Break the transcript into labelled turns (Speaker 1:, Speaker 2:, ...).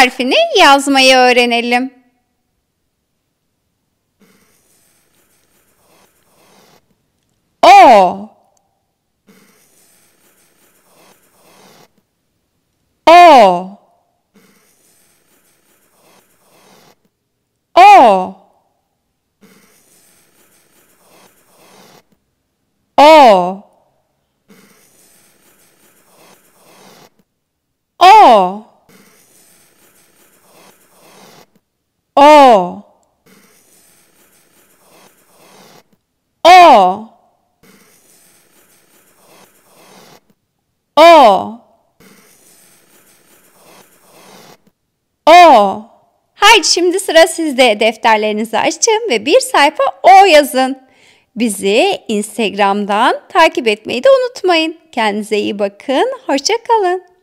Speaker 1: harfini yazmayı öğrenelim.
Speaker 2: O O O O O O
Speaker 3: O O Haydi şimdi sıra sizde. Defterlerinizi açın ve bir sayfa O yazın. Bizi Instagram'dan takip
Speaker 4: etmeyi de unutmayın. Kendinize iyi bakın. Hoşça kalın.